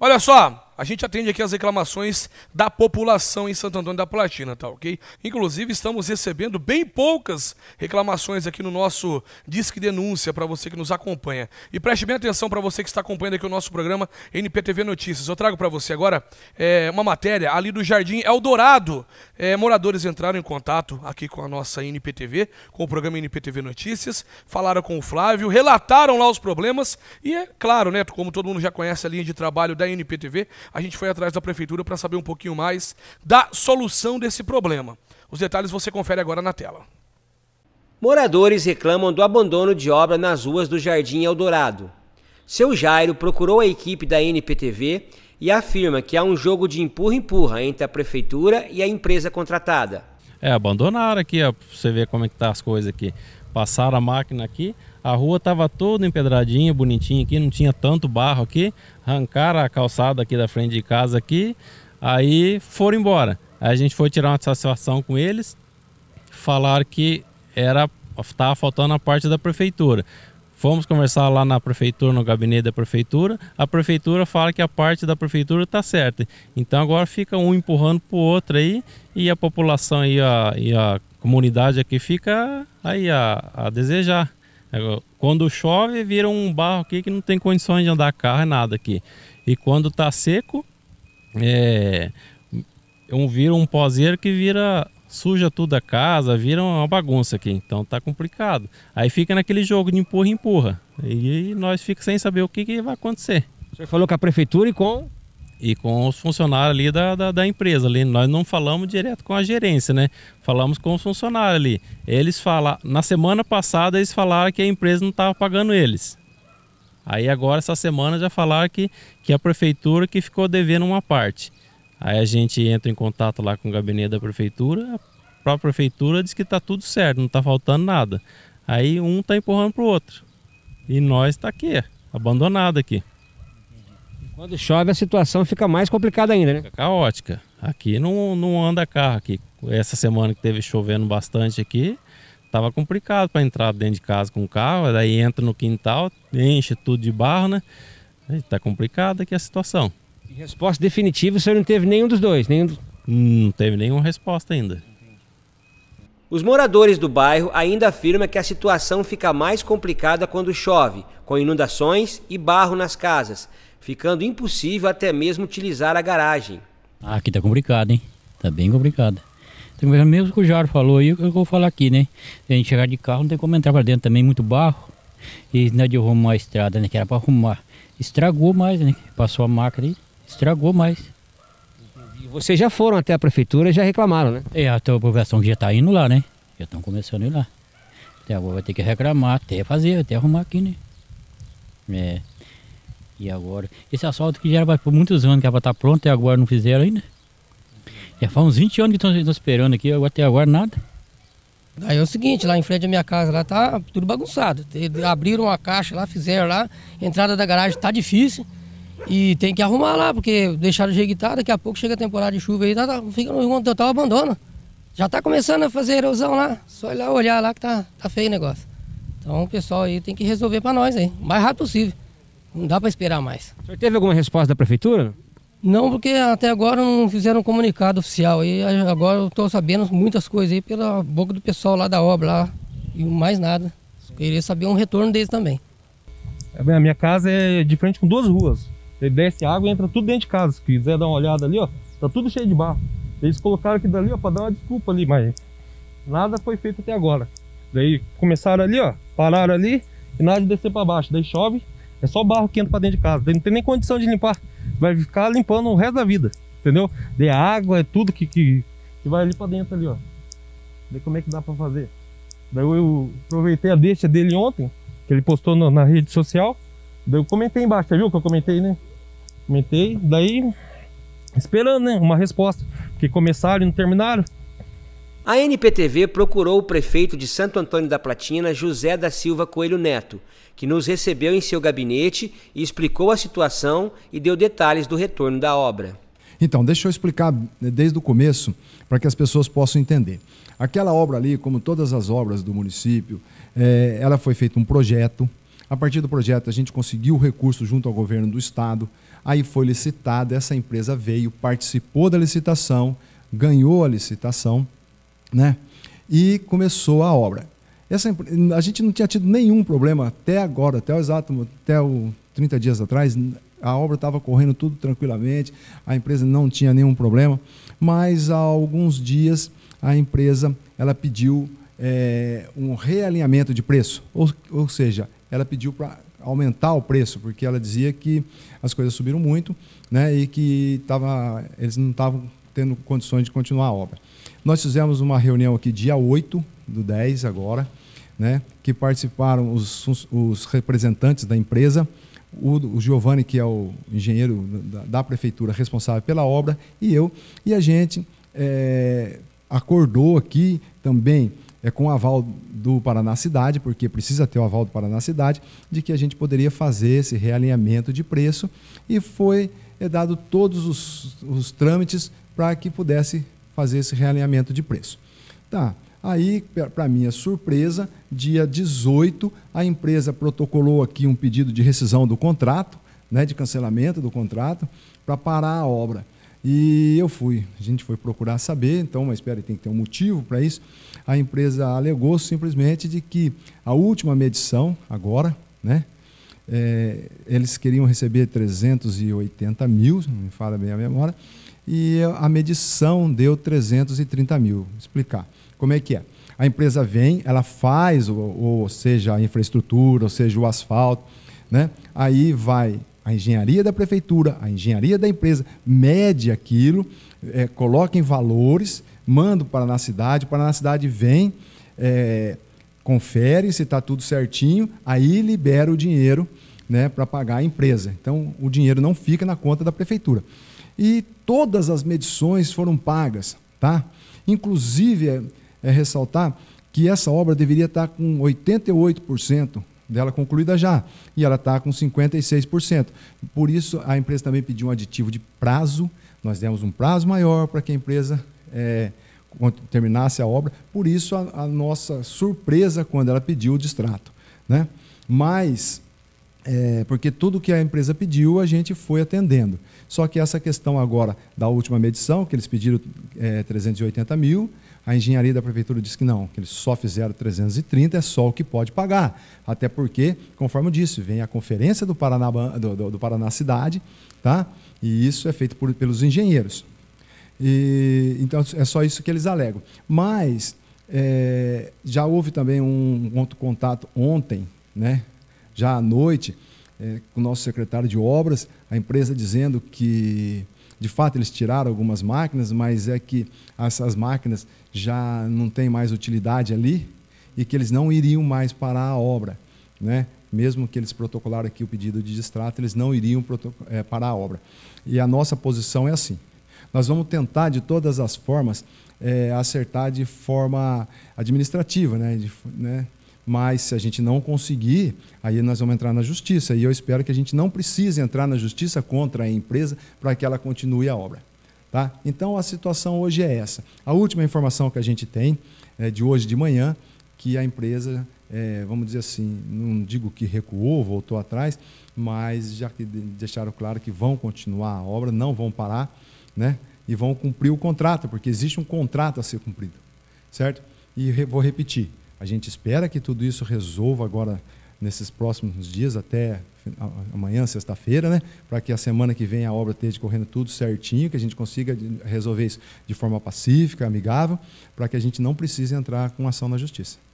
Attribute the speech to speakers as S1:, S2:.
S1: Olha só, a gente atende aqui as reclamações da população em Santo Antônio da Platina, tá ok? Inclusive, estamos recebendo bem poucas reclamações aqui no nosso Disque Denúncia para você que nos acompanha. E preste bem atenção para você que está acompanhando aqui o nosso programa NPTV Notícias. Eu trago para você agora é, uma matéria ali do Jardim Eldorado. É, moradores entraram em contato aqui com a nossa NPTV, com o programa NPTV Notícias, falaram com o Flávio, relataram lá os problemas e, é claro, né, como todo mundo já conhece a linha de trabalho da NPTV, a gente foi atrás da prefeitura para saber um pouquinho mais da solução desse problema. Os detalhes você confere agora na tela.
S2: Moradores reclamam do abandono de obra nas ruas do Jardim Eldorado. Seu Jairo procurou a equipe da NPTV e afirma que há um jogo de empurra-empurra entre a prefeitura e a empresa contratada. É, abandonaram aqui, ó, pra você ver como é que tá as coisas aqui. Passaram a máquina aqui, a rua tava toda empedradinha, bonitinha aqui, não tinha tanto barro aqui. Arrancaram a calçada aqui da frente de casa aqui, aí foram embora. Aí a gente foi tirar uma satisfação com eles, falaram que era tava faltando a parte da prefeitura. Fomos conversar lá na prefeitura, no gabinete da prefeitura. A prefeitura fala que a parte da prefeitura está certa. Então agora fica um empurrando para o outro aí e a população e a, e a comunidade aqui fica aí a, a desejar. É, quando chove, vira um barro aqui que não tem condições de andar carro, é nada aqui. E quando está seco, é, um, vira um pozeiro que vira suja tudo a casa, vira uma bagunça aqui. Então tá complicado. Aí fica naquele jogo de empurra e empurra. E nós ficamos sem saber o que, que vai acontecer. Você falou com a prefeitura e com e com os funcionários ali da, da, da, empresa. Ali. Nós não falamos direto com a gerência, né? Falamos com os funcionários ali. Eles falaram na semana passada eles falaram que a empresa não estava pagando eles. Aí agora essa semana já falaram que, que a prefeitura que ficou devendo uma parte. Aí a gente entra em contato lá com o gabinete da prefeitura, a própria prefeitura diz que está tudo certo, não está faltando nada. Aí um está empurrando para o outro. E nós está aqui, abandonado aqui. Quando chove a situação fica mais complicada ainda, né? Fica caótica. Aqui não, não anda carro aqui. Essa semana que teve chovendo bastante aqui, tava complicado para entrar dentro de casa com o carro, daí entra no quintal, enche tudo de barro, né? Está complicada aqui a situação resposta definitiva, o senhor não teve nenhum dos dois? Nenhum... Não teve nenhuma resposta ainda. Os moradores do bairro ainda afirmam que a situação fica mais complicada quando chove, com inundações e barro nas casas, ficando impossível até mesmo utilizar a garagem. Ah, aqui tá complicado, hein? Tá bem complicado. Então, mesmo que o Jaro falou aí, eu vou falar aqui, né? Se a gente chegar de carro, não tem como entrar para dentro também, muito barro. E de arrumar a estrada, né? Que era para arrumar. Estragou mais, né? Passou a máquina aí. Estragou mais. E vocês já foram até a prefeitura e já reclamaram, né? É, até a população que já está indo lá, né? Já estão começando a ir lá. Até agora vai ter que reclamar, até fazer, até arrumar aqui, né? É. E agora? Esse asfalto que já era por muitos anos que ela estar tá pronto, até agora não fizeram ainda. Já faz uns 20 anos que estão esperando aqui, até agora nada. Aí é o seguinte, lá em frente à minha casa, lá tá tudo bagunçado. Abriram uma caixa lá, fizeram lá, entrada da garagem tá difícil. E tem que arrumar lá, porque deixaram ajeitar, tá, daqui a pouco chega a temporada de chuva aí, tá, tá, fica no rumo total, tá, abandono. Já tá começando a fazer erosão lá, só ir lá olhar lá que tá, tá feio o negócio. Então o pessoal aí tem que resolver para nós aí, o mais rápido possível. Não dá para esperar mais. O senhor teve alguma resposta da prefeitura? Não, porque até agora não fizeram um comunicado oficial. E agora eu estou sabendo muitas coisas aí pela boca do pessoal lá da obra, lá, e mais nada. Queria saber um retorno deles também. É a minha casa é de frente com duas ruas. Ele desce água e entra tudo dentro de casa. Se quiser dar uma olhada ali, ó, tá tudo cheio de barro. Eles colocaram aqui dali, ó, para dar uma desculpa ali, mas nada foi feito até agora. Daí começaram ali, ó, pararam ali e nada de descer para baixo. Daí chove, é só barro que entra para dentro de casa. Daí não tem nem condição de limpar. Vai ficar limpando o resto da vida, entendeu? De água, é tudo que, que, que vai ali para dentro ali, ó. Daí como é que dá para fazer? Daí eu aproveitei a deixa dele ontem, que ele postou no, na rede social. Daí eu comentei embaixo, tá viu que eu comentei, né? Comentei, daí esperando né, uma resposta, porque começaram e não terminaram. A NPTV procurou o prefeito de Santo Antônio da Platina, José da Silva Coelho Neto, que nos recebeu em seu gabinete e explicou a situação e deu detalhes do retorno da obra.
S1: Então, deixa eu explicar né, desde o começo para que as pessoas possam entender. Aquela obra ali, como todas as obras do município, é, ela foi feita um projeto, a partir do projeto, a gente conseguiu o recurso junto ao governo do estado. Aí foi licitada, essa empresa veio, participou da licitação, ganhou a licitação, né? E começou a obra. Essa, a gente não tinha tido nenhum problema até agora, até o exato, até o 30 dias atrás, a obra estava correndo tudo tranquilamente, a empresa não tinha nenhum problema, mas há alguns dias a empresa ela pediu é, um realinhamento de preço, ou, ou seja, ela pediu para aumentar o preço, porque ela dizia que as coisas subiram muito né, e que tava, eles não estavam tendo condições de continuar a obra. Nós fizemos uma reunião aqui dia 8 do 10 agora, né, que participaram os, os representantes da empresa, o, o Giovanni, que é o engenheiro da, da, prefeitura responsável pela obra, e eu. E a gente é, acordou aqui também é com o aval do Paraná Cidade, porque precisa ter o aval do Paraná Cidade, de que a gente poderia fazer esse realinhamento de preço e foi eh, dado todos os, os trâmites para que pudesse fazer esse realinhamento de preço. Tá. Aí, para minha surpresa, dia 18, a empresa protocolou aqui um pedido de rescisão do contrato, né, de cancelamento do contrato, para parar a obra. E eu fui. A gente foi procurar saber, então, mas espera, tem que ter um motivo para isso. A empresa alegou simplesmente de que a última medição, agora, né? É, eles queriam receber 380 mil, não me fala bem a memória, e a medição deu 330 mil. Vou explicar como é que é. A empresa vem, ela faz, ou, ou seja, a infraestrutura, ou seja, o asfalto, né? aí vai a engenharia da prefeitura, a engenharia da empresa, mede aquilo, é, coloca em valores, manda para na cidade, para na cidade vem, é, confere se está tudo certinho, aí libera o dinheiro né, para pagar a empresa. Então o dinheiro não fica na conta da prefeitura. E todas as medições foram pagas, tá? Inclusive é, é ressaltar que essa obra deveria estar tá com 88% dela concluída já. E ela está com 56%. Por isso, a empresa também pediu um aditivo de prazo. Nós demos um prazo maior para que a empresa é, terminasse a obra. Por isso, a, a, nossa surpresa quando ela pediu o distrato. Né? Mas é, porque tudo que a empresa pediu a gente foi atendendo. Só que essa questão agora da última medição, que eles pediram é, 380 mil, a engenharia da prefeitura disse que não, que eles só fizeram 330, é só o que pode pagar. Até porque, conforme eu disse, vem a conferência do Paraná, do, do, do Paraná Cidade, tá? e isso é feito por, pelos engenheiros. E, então é só isso que eles alegam. Mas é, já houve também um, um outro contato ontem, né? já à noite, é, com o nosso secretário de obras, a empresa dizendo que, de fato, eles tiraram algumas máquinas, mas é que essas máquinas já não têm mais utilidade ali e que eles não iriam mais parar a obra. Né? Mesmo que eles protocolaram aqui o pedido de distrato, eles não iriam é, parar a obra. E a nossa posição é assim. Nós vamos tentar, de todas as formas, é, acertar de forma administrativa, né? De, né? mas se a gente não conseguir, aí nós vamos entrar na justiça. E eu espero que a gente não precise entrar na justiça contra a empresa para que ela continue a obra. Tá? Então a situação hoje é essa. A última informação que a gente tem é de hoje de manhã, que a empresa, é, vamos dizer assim, não digo que recuou, voltou atrás, mas já que deixaram claro que vão continuar a obra, não vão parar, né? E vão cumprir o contrato, porque existe um contrato a ser cumprido, certo? E vou repetir, a gente espera que tudo isso resolva agora nesses próximos dias, até amanhã, sexta-feira, né? para que a semana que vem a obra esteja correndo tudo certinho, que a gente consiga resolver isso de forma pacífica, amigável, para que a gente não precise entrar com ação na justiça.